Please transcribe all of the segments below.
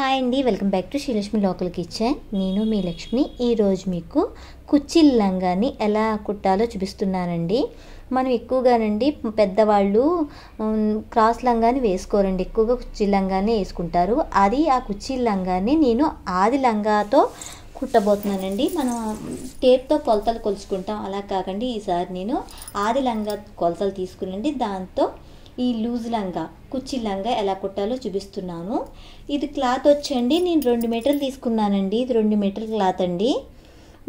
hi అండి welcome back to Srilakshmi local kitchen నేను మీ లక్ష్మి ఈరోజు మీకు కుచ్చిల్ లంగాని ఎలా కుట్టాలో చూపిస్తున్నానండి మనం ఎక్కువగానండి పెద్దవాళ్ళు క్రాస్ లంగాని వేసుకోరండి ఎక్కువగా కుచ్చి లంగానే వేసుకుంటారు అది ఆ కుచ్చి లంగాని నేను ఆది లంగాతో కుట్టబోతున్నానండి మనం టేప్తో కొలతలు కొలుచుకుంటాం అలా కాకండి ఈసారి నేను ఆది లంగా కొలతలు తీసుకునండి దాంతో ఈ లూజ్ లంగా కుచ్చి లంగా ఎలా కుట్టాలో చూపిస్తున్నాను ఇది క్లాత్ వచ్చండి నేను రెండు మీటర్లు తీసుకున్నానండి ఇది రెండు మీటర్ క్లాత్ అండి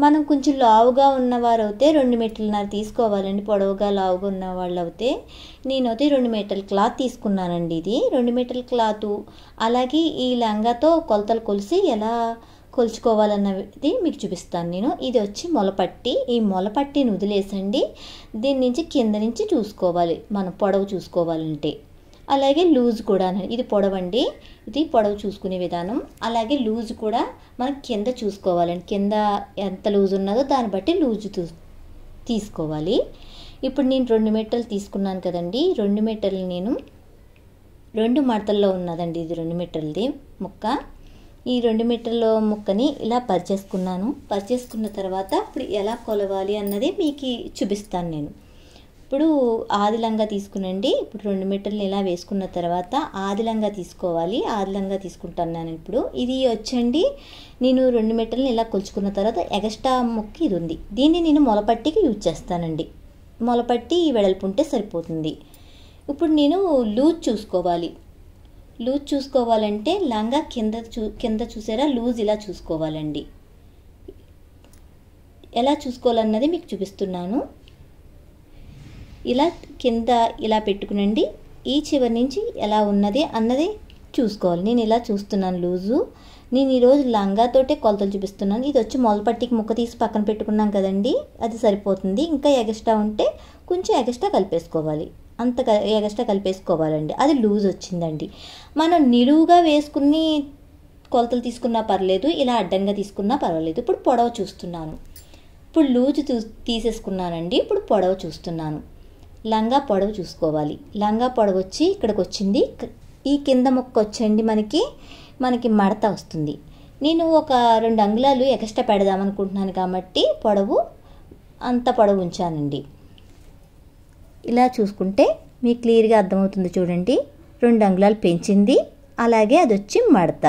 మనం కొంచెం లావుగా ఉన్నవారు అయితే రెండు మీటర్లన్నర తీసుకోవాలండి పొడవుగా లావుగా ఉన్న వాళ్ళు అయితే నేనైతే రెండు మీటర్ల క్లాత్ తీసుకున్నానండి ఇది రెండు మీటర్ల క్లాత్ అలాగే ఈ లంగాతో కొలతలు కొలిసి ఎలా కొలుచుకోవాలన్నది మీకు చూపిస్తాను నేను ఇది వచ్చి మొలపట్టి ఈ మొలపట్టిని వదిలేసండి దీని నుంచి కింద నుంచి చూసుకోవాలి మనం పొడవు చూసుకోవాలంటే అలాగే లూజ్ కూడా ఇది పొడవండి ఇది పొడవు చూసుకునే విధానం అలాగే లూజ్ కూడా మనం కింద చూసుకోవాలండి కింద ఎంత లూజ్ ఉన్నదో దాన్ని బట్టి లూజ్ తీసుకోవాలి ఇప్పుడు నేను రెండు మీటర్లు తీసుకున్నాను కదండి రెండు మీటర్లు నేను రెండు మడతల్లో ఉన్నదండి ఇది రెండు మీటర్లది ముక్క ఈ రెండు మీటర్ల ముక్కని ఇలా పరిచేసుకున్నాను పరిచేసుకున్న తర్వాత ఇప్పుడు ఎలా కొలవాలి అన్నది మీకు చూపిస్తాను నేను ఇప్పుడు ఆదిలంగా తీసుకునండి ఇప్పుడు రెండు మీటర్లు ఇలా వేసుకున్న తర్వాత ఆదిలంగా తీసుకోవాలి ఆదిలంగా తీసుకుంటాను ఇప్పుడు ఇది వచ్చండి నేను రెండు మీటర్లు ఇలా కొలుచుకున్న తర్వాత ఎగస్ట్రా ముక్క ఇది ఉంది దీన్ని నేను మొలపట్టికి యూజ్ చేస్తానండి మొలపట్టి వెడల్పు ఉంటే సరిపోతుంది ఇప్పుడు నేను లూజ్ చూసుకోవాలి లూజ్ చూసుకోవాలంటే లంగా కింద చూ కింద చూసారా లూజ్ ఇలా చూసుకోవాలండి ఎలా చూసుకోవాలన్నది మీకు చూపిస్తున్నాను ఇలా కింద ఇలా పెట్టుకునండి ఈ చివరి నుంచి ఎలా ఉన్నది అన్నది చూసుకోవాలి నేను ఇలా చూస్తున్నాను లూజు నేను ఈరోజు లంగాతోటే కొలతలు చూపిస్తున్నాను ఇది వచ్చి మొలపట్టికి ముక్క తీసి పక్కన పెట్టుకున్నాం కదండి అది సరిపోతుంది ఇంకా ఎగస్ట్రా ఉంటే కొంచెం ఎగస్ట్రా కలిపేసుకోవాలి అంత ఎగస్ట్రా కలిపేసుకోవాలండి అది లూజ్ వచ్చిందండి మనం నిలువుగా వేసుకుని కొలతలు తీసుకున్నా పర్లేదు ఇలా అడ్డంగా తీసుకున్నా పర్వాలేదు ఇప్పుడు పొడవ చూస్తున్నాను ఇప్పుడు లూజ్ చూ తీసేసుకున్నానండి ఇప్పుడు పొడవ చూస్తున్నాను లంగా పొడవ చూసుకోవాలి లంగా పొడవ వచ్చి ఇక్కడికి వచ్చింది ఈ కింద మొక్క వచ్చండి మనకి మనకి మడత వస్తుంది నేను ఒక రెండు అంగుళాలు ఎక్స్ట్రా పెడదామనుకుంటున్నాను కాబట్టి పొడవు అంత పొడవు ఉంచానండి ఇలా చూసుకుంటే మీకు క్లియర్గా అర్థమవుతుంది చూడండి రెండు అంగుళాలు పెంచింది అలాగే అది వచ్చి మడత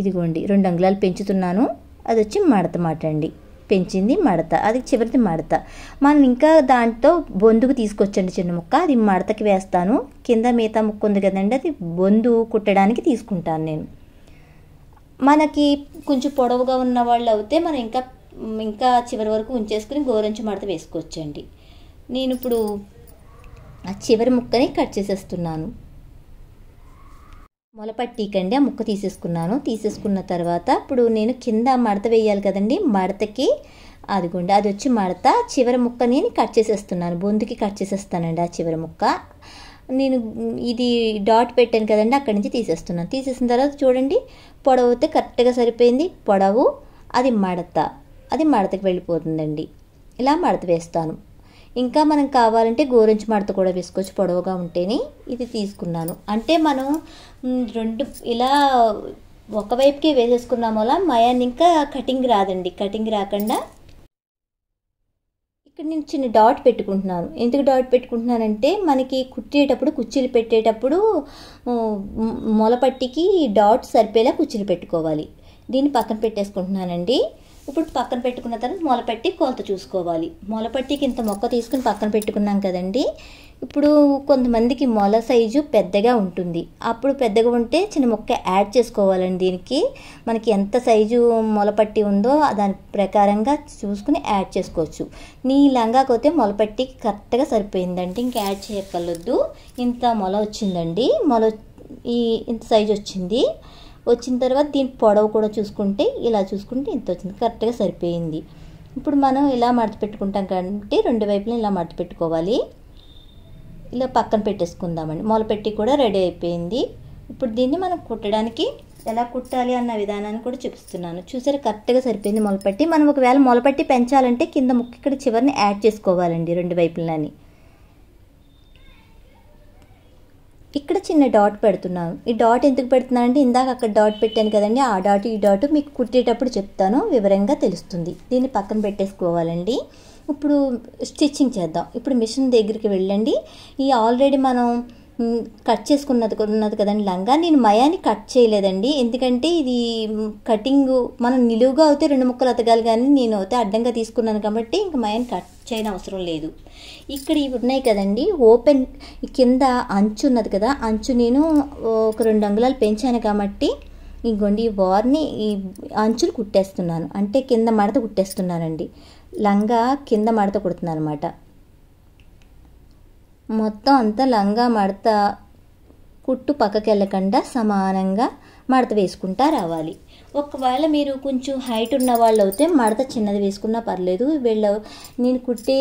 ఇదిగోండి రెండు అంగుళాలు పెంచుతున్నాను అది వచ్చి మడత మాట అండి పెంచింది మడత అది చివరిది మడత మనం ఇంకా దాంట్లో బొందుకు తీసుకొచ్చండి చిన్న ముక్క అది మడతకి వేస్తాను కింద మిగతా ముక్క ఉంది కదండి అది బొందు కుట్టడానికి తీసుకుంటాను నేను మనకి కొంచెం పొడవుగా ఉన్న వాళ్ళు అయితే మనం ఇంకా ఇంకా చివరి వరకు ఉంచేసుకుని గోరంచు మడత వేసుకోవచ్చండి నేను ఇప్పుడు ఆ చివరి ముక్కని కట్ చేసేస్తున్నాను మొలపట్టికండి ఆ ముక్క తీసేసుకున్నాను తీసేసుకున్న తర్వాత ఇప్పుడు నేను కింద మడత వేయాలి కదండి మడతకి అదిగోండి అది వచ్చి మడత చివరి ముక్క నేను కట్ చేసేస్తున్నాను బొందుకి కట్ చేసేస్తానండి ఆ చివరి ముక్క నేను ఇది డాట్ పెట్టాను కదండి అక్కడి నుంచి తీసేస్తున్నాను తీసేసిన తర్వాత చూడండి పొడవు అయితే కరెక్ట్గా సరిపోయింది పొడవు అది మడత అది మడతకి వెళ్ళిపోతుందండి ఇలా మడత వేస్తాను ఇంకా మనం కావాలంటే గోరించి మడత కూడా వేసుకోవచ్చు పొడవుగా ఉంటేనే ఇది తీసుకున్నాను అంటే మనం రెండు ఇలా ఒకవైపుకి వేసేసుకున్నాము అలా మయాన్ని ఇంకా కటింగ్ రాదండి కటింగ్ రాకుండా ఇక్కడ నేను చిన్న డాట్ పెట్టుకుంటున్నాను ఎందుకు డాట్ పెట్టుకుంటున్నానంటే మనకి కుట్టేటప్పుడు కుర్చీలు పెట్టేటప్పుడు మొలపట్టికి డాట్ సరిపోయేలా కుర్చీలు పెట్టుకోవాలి దీన్ని పక్కన పెట్టేసుకుంటున్నానండి ఇప్పుడు పక్కన పెట్టుకున్న తర్వాత మొలపెట్టి కొలత చూసుకోవాలి మొలపెట్టికి ఇంత మొక్క తీసుకుని పక్కన పెట్టుకున్నాం కదండి ఇప్పుడు కొంతమందికి మొల సైజు పెద్దగా ఉంటుంది అప్పుడు పెద్దగా ఉంటే చిన్న మొక్క యాడ్ చేసుకోవాలండి దీనికి మనకి ఎంత సైజు మొలపట్టి ఉందో దాని ప్రకారంగా చూసుకుని యాడ్ చేసుకోవచ్చు నీ కొతే మొలపట్టి కరెక్ట్గా సరిపోయిందండి ఇంక యాడ్ చేయగలొద్దు ఇంత మొల వచ్చిందండి మొల ఈ ఇంత సైజు వచ్చింది వచ్చిన తర్వాత దీని పొడవు కూడా చూసుకుంటే ఇలా చూసుకుంటే ఇంత వచ్చింది కరెక్ట్గా సరిపోయింది ఇప్పుడు మనం ఇలా మడత పెట్టుకుంటాం కాబట్టి రెండు వైపులు ఇలా మడత పెట్టుకోవాలి ఇలా పక్కన పెట్టేసుకుందామండి మొలపెట్టి కూడా రెడీ అయిపోయింది ఇప్పుడు దీన్ని మనం కుట్టడానికి ఎలా కుట్టాలి అన్న విధానాన్ని కూడా చూపిస్తున్నాను చూసారు కరెక్ట్గా సరిపోయింది మొలపట్టి మనం ఒకవేళ మొలపట్టి పెంచాలంటే కింద ముక్కు ఇక్కడ చివరిని యాడ్ చేసుకోవాలండి రెండు వైపులని ఇక్కడ చిన్న డాట్ పెడుతున్నాను ఈ డాట్ ఎందుకు పెడుతున్నాను అంటే ఇందాక అక్కడ డాట్ పెట్టాను కదండి ఆ డాట్ ఈ డాట్ మీకు కుట్టేటప్పుడు చెప్తాను వివరంగా తెలుస్తుంది దీన్ని పక్కన పెట్టేసుకోవాలండి ఇప్పుడు స్టిచ్చింగ్ చేద్దాం ఇప్పుడు మిషన్ దగ్గరికి వెళ్ళండి ఈ ఆల్రెడీ మనం కట్ చేసుకున్నది ఉన్నది కదండి లంగా నేను మయాన్ని కట్ చేయలేదండి ఎందుకంటే ఇది కటింగ్ మనం నిలువుగా అయితే రెండు ముక్కలు అతగాలి కానీ నేను అయితే అడ్డంగా తీసుకున్నాను కాబట్టి ఇంకా మయాన్ని కట్ చేయని అవసరం లేదు ఇక్కడ ఇవి ఉన్నాయి కదండి ఓపెన్ కింద అంచు ఉన్నది కదా అంచు నేను ఒక రెండు అంగుళాలు పెంచాను కాబట్టి ఇంకోండి ఈ వార్ని ఈ అంచులు కుట్టేస్తున్నాను అంటే కింద మడత కుట్టేస్తున్నానండి లంగా కింద మడత కుడుతున్నాను అనమాట మొత్తం అంతా లంగా మడత కుట్టు పక్కకి వెళ్ళకుండా సమానంగా మడత వేసుకుంటా రావాలి ఒకవేళ మీరు కొంచెం హైట్ ఉన్న వాళ్ళు అయితే మడత చిన్నది వేసుకున్నా పర్లేదు వీళ్ళ నేను కుట్టే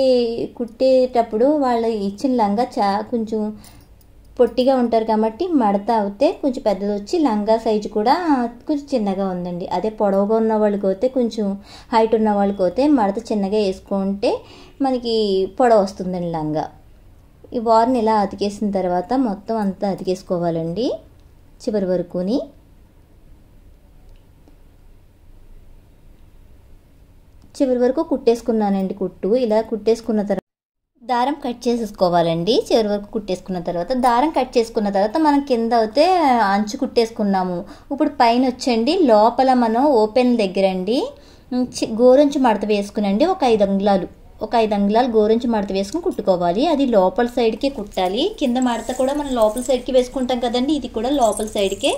కుట్టేటప్పుడు వాళ్ళు ఇచ్చిన లంగా చా కొంచెం పొట్టిగా ఉంటారు కాబట్టి మడత అవుతే కొంచెం పెద్దది వచ్చి లంగా సైజు కూడా కొంచెం చిన్నగా ఉందండి అదే పొడవుగా ఉన్న వాళ్ళకి అయితే కొంచెం హైట్ ఉన్న వాళ్ళకి అయితే మడత చిన్నగా వేసుకుంటే మనకి పొడవ వస్తుందండి లంగా ఈ వార్ని ఇలా అతికేసిన తర్వాత మొత్తం అంతా అతికేసుకోవాలండి చివరి వరకుని చివరి వరకు కుట్టేసుకున్నానండి కుట్టు ఇలా కుట్టేసుకున్న తర్వాత దారం కట్ చేసేసుకోవాలండి చివరి వరకు కుట్టేసుకున్న తర్వాత దారం కట్ చేసుకున్న తర్వాత మనం కింద అయితే అంచు కుట్టేసుకున్నాము ఇప్పుడు పైన వచ్చండి లోపల మనం ఓపెన్ దగ్గరండి గోరంచు మడత వేసుకునండి ఒక ఐదు అంగుళాలు ఒక ఐదు అంగుళాలు గోరించి మడత వేసుకుని కుట్టుకోవాలి అది లోపల సైడ్కే కుట్టాలి కింద మడత కూడా మనం లోపల సైడ్కి వేసుకుంటాం కదండి ఇది కూడా లోపల సైడ్కే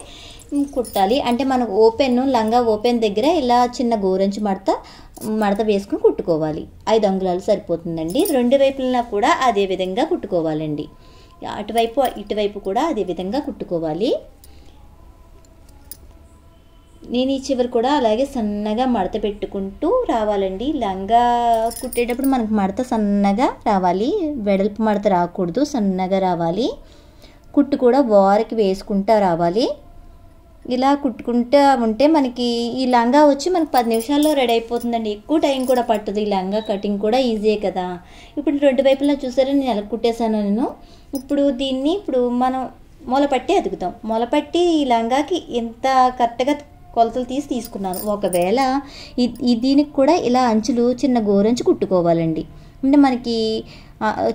కుట్టాలి అంటే మనం ఓపెన్ లంగా ఓపెన్ దగ్గర ఇలా చిన్న గోరంచి మడత మడత వేసుకుని కుట్టుకోవాలి ఐదు అంగుళాలు సరిపోతుందండి రెండు వైపులా కూడా అదే విధంగా కుట్టుకోవాలండి అటువైపు ఇటువైపు కూడా అదే విధంగా కుట్టుకోవాలి నేను ఈ చివరి కూడా అలాగే సన్నగా మడత పెట్టుకుంటూ రావాలండి లంగా కుట్టేటప్పుడు మనకు మడత సన్నగా రావాలి వెడల్పు మడత రాకూడదు సన్నగా రావాలి కుట్టు కూడా వారకి వేసుకుంటూ రావాలి ఇలా కుట్టుకుంటూ ఉంటే మనకి ఈ లంగా వచ్చి మనకు పది నిమిషాల్లో రెడీ అయిపోతుందండి ఎక్కువ టైం కూడా పట్టదు ఈ లంగా కటింగ్ కూడా ఈజీయే కదా ఇప్పుడు రెండు వైపులా చూసారా నేను ఎలా కుట్టేశాను నేను ఇప్పుడు దీన్ని ఇప్పుడు మనం మొలపట్టి అతుకుతాం మొలపట్టి ఈ లంగాకి ఎంత కరెక్ట్గా కొలతలు తీసి తీసుకున్నాను ఒకవేళ ఈ దీనికి కూడా ఇలా అంచులు చిన్న గోరంచి కుట్టుకోవాలండి అంటే మనకి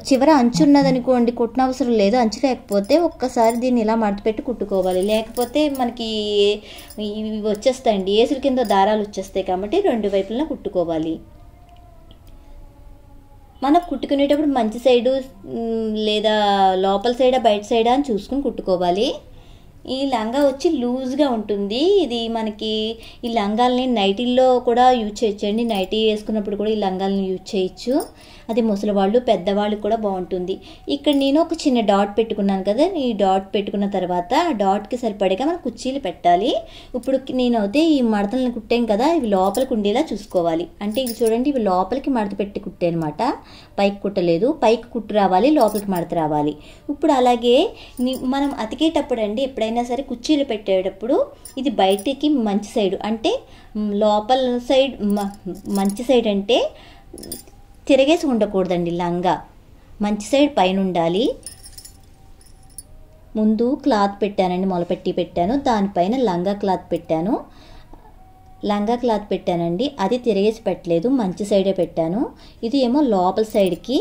చివర అంచు ఉన్నదనుకోండి కుట్టిన అవసరం లేదు అంచు లేకపోతే ఒక్కసారి దీన్ని ఇలా మడతపెట్టి కుట్టుకోవాలి లేకపోతే మనకి ఇవి వచ్చేస్తాయండి ఏసుల కింద దారాలు వచ్చేస్తాయి కాబట్టి రెండు వైపులా కుట్టుకోవాలి మనం కుట్టుకునేటప్పుడు మంచి సైడు లేదా లోపల సైడా బయట సైడా అని చూసుకుని కుట్టుకోవాలి ఈ లంగా వచ్చి లూజ్గా ఉంటుంది ఇది మనకి ఈ లంగాల్ని నైటీల్లో కూడా యూజ్ చేయొచ్చండి నైటీ వేసుకున్నప్పుడు కూడా ఈ లంగాల్ని యూజ్ చేయొచ్చు అది ముసలివాళ్ళు పెద్దవాళ్ళు కూడా బాగుంటుంది ఇక్కడ నేను ఒక చిన్న డాట్ పెట్టుకున్నాను కదా ఈ డాట్ పెట్టుకున్న తర్వాత ఆ డాట్కి సరిపడేగా మనం కుర్చీలు పెట్టాలి ఇప్పుడు నేనైతే ఈ మడతలను కుట్టాం కదా ఇవి లోపలికి ఉండేలా చూసుకోవాలి అంటే ఇవి చూడండి ఇవి లోపలికి మడత పెట్టి కుట్టే అనమాట పైకి కుట్టలేదు పైకి కుట్టు రావాలి లోపలికి మడత రావాలి ఇప్పుడు అలాగే మనం అతికేటప్పుడు అండి ఎప్పుడైనా సరే కుర్చీలు పెట్టేటప్పుడు ఇది బయటికి మంచి సైడ్ అంటే లోపల సైడ్ మంచి సైడ్ అంటే తిరగేసి ఉండకూడదండి లంగా మంచి సైడ్ పైన ఉండాలి ముందు క్లాత్ పెట్టానండి మొలపెట్టి పెట్టాను దానిపైన లంగా క్లాత్ పెట్టాను లంగా క్లాత్ పెట్టానండి అది తిరగేసి పెట్టలేదు మంచి సైడే పెట్టాను ఇది ఏమో లోపల సైడ్కి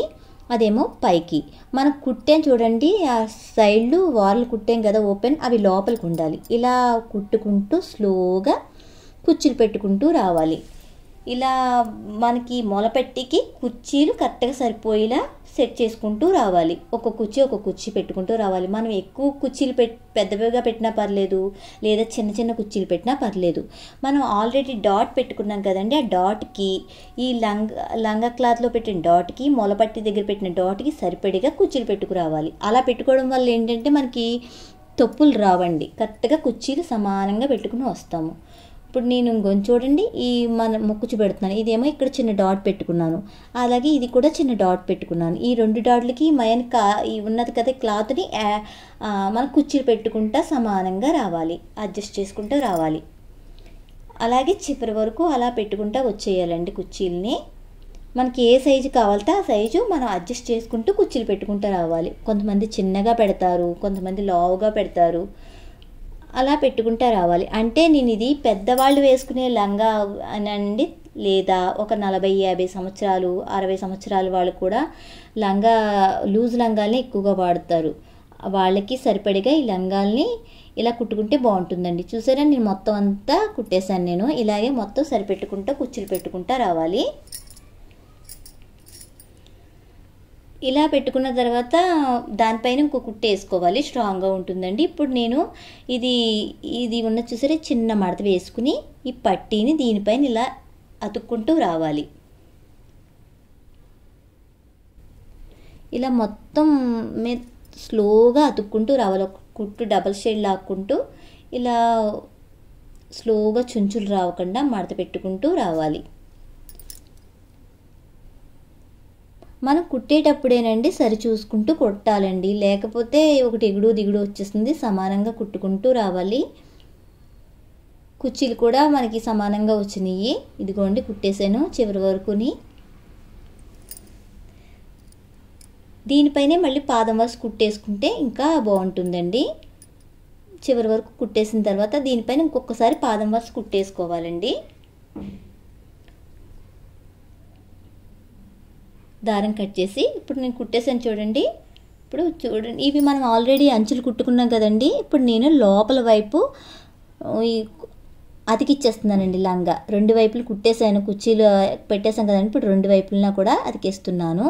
అదేమో పైకి మనం కుట్టేం చూడండి ఆ సైడ్లు వార్లు కుట్టాం కదా ఓపెన్ అవి లోపలికి ఉండాలి ఇలా కుట్టుకుంటూ స్లోగా కుచ్చులు పెట్టుకుంటూ రావాలి ఇలా మనకి మొలపెట్టికి కుర్చీలు కరెక్ట్గా సరిపోయేలా సెట్ చేసుకుంటూ రావాలి ఒక కుర్చీ ఒక కుర్చీ పెట్టుకుంటూ రావాలి మనం ఎక్కువ కుర్చీలు పెట్ పెద్దవిగా పెట్టినా పర్లేదు లేదా చిన్న చిన్న కుర్చీలు పెట్టినా పర్లేదు మనం ఆల్రెడీ డాట్ పెట్టుకున్నాం కదండి ఆ డాట్కి ఈ లంగ లంగా క్లాత్లో పెట్టిన డాట్కి మొలపట్టి దగ్గర పెట్టిన డాట్కి సరిపడిగా కుర్చీలు పెట్టుకురావాలి అలా పెట్టుకోవడం వల్ల ఏంటంటే మనకి తప్పులు రావండి కరెక్ట్గా కుర్చీలు సమానంగా పెట్టుకుని వస్తాము ఇప్పుడు నేను ఇంకొని చూడండి ఈ మన ముక్కుచు పెడుతున్నాను ఇదేమో ఇక్కడ చిన్న డాట్ పెట్టుకున్నాను అలాగే ఇది కూడా చిన్న డాట్ పెట్టుకున్నాను ఈ రెండు డాట్లకి మయన్ కా ఉన్నది కదా క్లాత్ని మనం కుర్చీలు పెట్టుకుంటా సమానంగా రావాలి అడ్జస్ట్ చేసుకుంటూ రావాలి అలాగే చివరి వరకు అలా పెట్టుకుంటా వచ్చేయాలండి కుర్చీలని మనకి ఏ సైజు కావాలితే ఆ సైజు మనం అడ్జస్ట్ చేసుకుంటూ కుర్చీలు పెట్టుకుంటూ రావాలి కొంతమంది చిన్నగా పెడతారు కొంతమంది లావుగా పెడతారు అలా పెట్టుకుంటా రావాలి అంటే నేను ఇది పెద్దవాళ్ళు వేసుకునే లంగా అనండి లేదా ఒక నలభై యాభై సంవత్సరాలు అరవై సంవత్సరాలు వాళ్ళు కూడా లంగా లూజ్ లంగాల్ని ఎక్కువగా వాడతారు వాళ్ళకి సరిపడిగా ఈ లంగాల్ని ఇలా కుట్టుకుంటే బాగుంటుందండి చూసారా నేను మొత్తం అంతా కుట్టేశాను నేను ఇలాగే మొత్తం సరిపెట్టుకుంటూ కుచ్చులు పెట్టుకుంటా రావాలి ఇలా పెట్టుకున్న తర్వాత దానిపైన ఇంకో కుట్ట వేసుకోవాలి స్ట్రాంగ్గా ఉంటుందండి ఇప్పుడు నేను ఇది ఇది ఉన్న చూసరే చిన్న మడత వేసుకుని ఈ పట్టీని దీనిపైన ఇలా అతుక్కుంటూ రావాలి ఇలా మొత్తం మే స్లోగా అతుక్కుంటూ రావాలి ఒక కుట్టు డబల్ షేడ్ లాక్కుంటూ ఇలా స్లోగా చుంచులు రావకుండా మడత పెట్టుకుంటూ రావాలి మనం కుట్టేటప్పుడేనండి సరి చూసుకుంటూ కుట్టాలండి లేకపోతే ఒకటి ఎగుడు దిగుడు వచ్చేస్తుంది సమానంగా కుట్టుకుంటూ రావాలి కుర్చీలు కూడా మనకి సమానంగా వచ్చినాయి ఇదిగోండి కుట్టేశాను చివరి వరకుని దీనిపైనే మళ్ళీ పాదం వరుస కుట్టేసుకుంటే ఇంకా బాగుంటుందండి చివరి వరకు కుట్టేసిన తర్వాత దీనిపైన ఇంకొకసారి పాదం వరుస కుట్టేసుకోవాలండి దారం కట్ చేసి ఇప్పుడు నేను కుట్టేసాను చూడండి ఇప్పుడు చూడండి ఇవి మనం ఆల్రెడీ అంచులు కుట్టుకున్నాం కదండి ఇప్పుడు నేను లోపల వైపు ఈ అతికిచ్చేస్తున్నానండి లంగా రెండు వైపులు కుట్టేశాను కుర్చీలు పెట్టేశాం కదండి ఇప్పుడు రెండు వైపులనా కూడా అతికేస్తున్నాను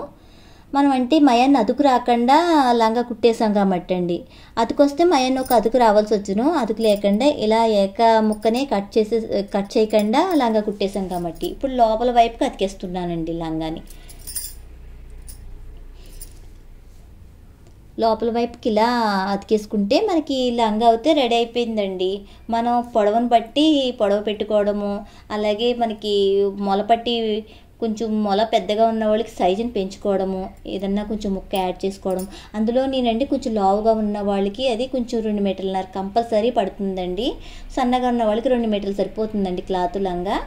మనం అంటే మయాన్ని అతుకు రాకుండా లంగా కుట్టేశాం కాబట్టి అండి అతికొస్తే మయాన్ని ఒక అతుకు రావాల్సి వచ్చును అతుకు లేకుండా ఇలా ఏక ముక్కనే కట్ చేసే కట్ చేయకుండా లంగా కుట్టేశాం కాబట్టి ఇప్పుడు లోపల వైపుకి అతికేస్తున్నానండి లంగాని లోపల వైపుకి ఇలా అతికేసుకుంటే మనకి లంగా అయితే రెడీ అయిపోయిందండి మనం పొడవను బట్టి పొడవ పెట్టుకోవడము అలాగే మనకి మొలపట్టి కొంచెం మొల పెద్దగా ఉన్న వాళ్ళకి సైజుని పెంచుకోవడము ఏదన్నా కొంచెం ముక్క యాడ్ చేసుకోవడం అందులో నేనండి కొంచెం లావుగా ఉన్న వాళ్ళకి అది కొంచెం రెండు మీటర్లన్నర కంపల్సరీ పడుతుందండి సన్నగా ఉన్న వాళ్ళకి రెండు మీటర్లు సరిపోతుందండి క్లాత్ లంగా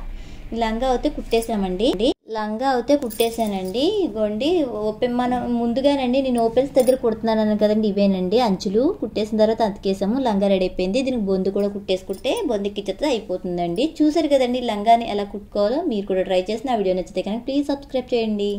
లంగా అయితే కుట్టేసామండి లంగా అయితే కుట్టేశానండి ఇగోండి ఓపెన్ మనం ముందుగానండి నేను ఓపెన్స్ దగ్గర కుడుతున్నాను కదండి ఇవేనండి అంచులు కుట్టేసిన తర్వాత అతికేసాము లంగా రెడీ అయిపోయింది దీనికి బొందు కూడా కుట్టేసుకుంటే బొందుకిచ్చేస్తే అయిపోతుందండి చూసారు కదండి లంగాని ఎలా కుట్టుకోవాలో మీరు కూడా ట్రై చేసి నా వీడియో నచ్చితే కనుక ప్లీజ్ సబ్స్క్రైబ్ చేయండి